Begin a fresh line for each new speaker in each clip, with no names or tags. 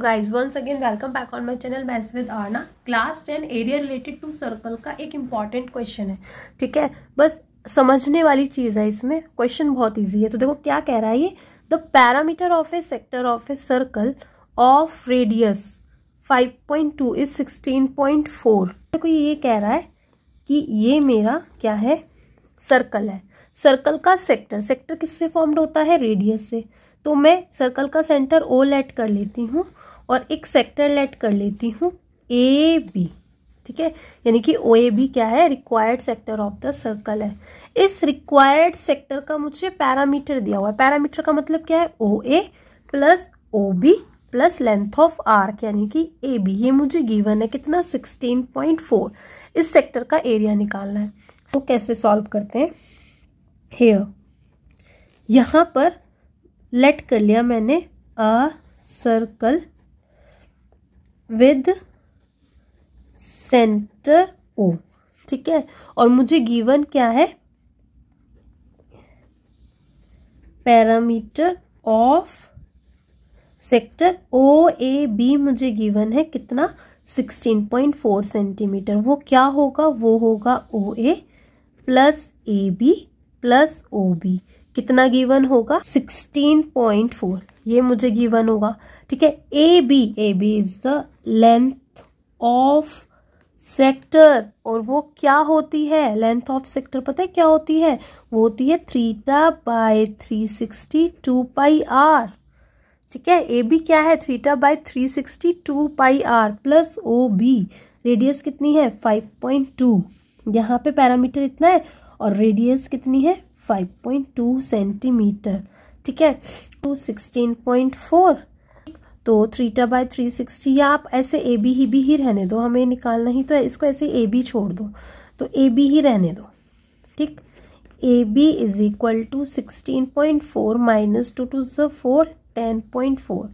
guys once again welcome back on my channel maths with Aarna class ten area related to circle का एक important question है ठीक है बस समझने वाली चीज़ है इसमें क्वेश्चन बहुत ईजी है तो देखो क्या कह रहा है ये the parameter of a sector of a circle of radius 5.2 is 16.4 देखो ये कह रहा है कि ये मेरा क्या है सर्कल है सर्कल का सेक्टर सेक्टर किससे फॉर्म्ड होता है रेडियस से तो मैं सर्कल का सेंटर ओ लेट कर लेती हूँ और एक सेक्टर लेट कर लेती हूँ ए बी ठीक है यानी कि ओ ए बी क्या है required sector of the circle है इस रिक्वायर्ड सेक्टर का मुझे पैरामीटर दिया हुआ है पैरामीटर का मतलब क्या है O A plus O B plus length of arc यानी कि ए बी ये मुझे गिवन है कितना सिक्सटीन पॉइंट फोर इस सेक्टर का एरिया निकालना है तो कैसे सॉल्व करते हैं हेयर यहाँ पर लेट कर लिया मैंने a circle with center O ठीक है और मुझे गिवन क्या है parameter of sector O A B मुझे गिवन है कितना सिक्सटीन पॉइंट फोर सेंटीमीटर वो क्या होगा वो होगा O A plus A B plus O B कितना गिवन होगा 16.4 ये मुझे गिवन होगा ठीक है A B A B is the length of sector और वो क्या होती है लेंथ ऑफ सेक्टर पता है क्या होती है वो होती है थ्रीटा by three sixty two pi R ठीक है ए बी क्या है थ्रीटा by three sixty two pi R plus O B radius कितनी है फाइव पॉइंट टू यहाँ पे पैरामीटर इतना है और रेडियस कितनी है फाइव पॉइंट टू सेंटीमीटर ठीक है टू सिक्सटीन पॉइंट फोर तो बाय थ्री सिक्सटी या आप ऐसे ए बी ही भी ही रहने दो हमें निकालना ही तो है इसको ऐसे ए बी छोड़ दो तो ए बी ही रहने दो ठीक A B is equal to sixteen point four minus two twos four ten point four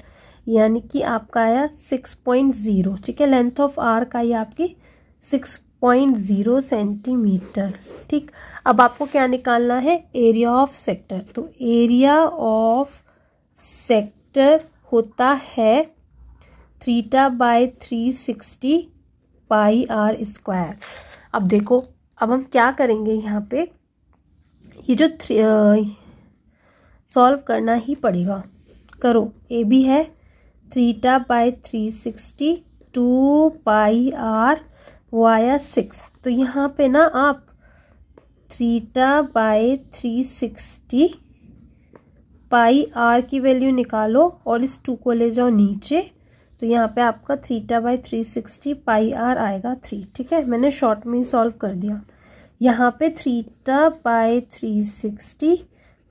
यानी कि आपका आया सिक्स पॉइंट ज़ीरो ठीक है लेंथ ऑफ आर का ये आपकी सिक्स पॉइंट ज़ीरो सेंटीमीटर ठीक अब आपको क्या निकालना है एरिया ऑफ सेक्टर तो एरिया ऑफ सेक्टर होता है थ्रीटा by three sixty pi R square अब देखो अब हम क्या करेंगे यहाँ पे ये जो थ्री सॉल्व करना ही पड़ेगा करो ए बी है थ्रीटा by three sixty two pi R वो आया सिक्स तो यहाँ पे ना आप थ्रीटा by three sixty pi R की वैल्यू निकालो और इस टू को ले जाओ नीचे तो यहाँ पे आपका थ्रीटा by three sixty pi R आएगा थ्री ठीक है मैंने शॉर्ट में ही सॉल्व कर दिया यहाँ पे थ्रीटा by three sixty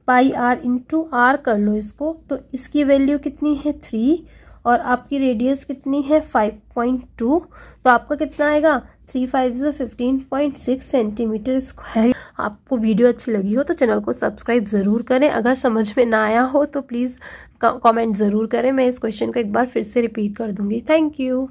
pi R into R कर लो इसको तो इसकी वैल्यू कितनी है थ्री और आपकी रेडियस कितनी है 5.2 तो आपका कितना आएगा three fives fifteen point six centimetre square आपको वीडियो अच्छी लगी हो तो चैनल को सब्सक्राइब ज़रूर करें अगर समझ में ना आया हो तो प्लीज़ कमेंट ज़रूर करें मैं इस क्वेश्चन को एक बार फिर से रिपीट कर दूँगी थैंक यू